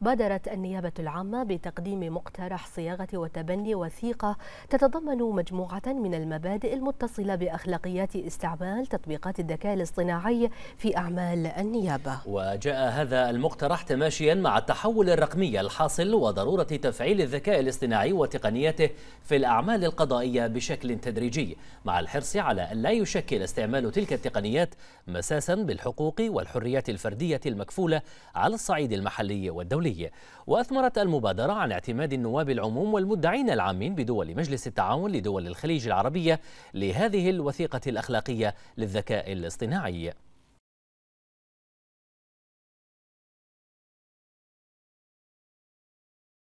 بادرت النيابة العامة بتقديم مقترح صياغة وتبني وثيقة تتضمن مجموعة من المبادئ المتصلة بأخلاقيات استعمال تطبيقات الذكاء الاصطناعي في أعمال النيابة وجاء هذا المقترح تماشيا مع التحول الرقمي الحاصل وضرورة تفعيل الذكاء الاصطناعي وتقنياته في الأعمال القضائية بشكل تدريجي مع الحرص على أن لا يشكل استعمال تلك التقنيات مساسا بالحقوق والحريات الفردية المكفولة على الصعيد المحلي والدولي الدولي وأثمرت المبادرة عن اعتماد النواب العموم والمدعين العامين بدول مجلس التعاون لدول الخليج العربية لهذه الوثيقة الأخلاقية للذكاء الاصطناعي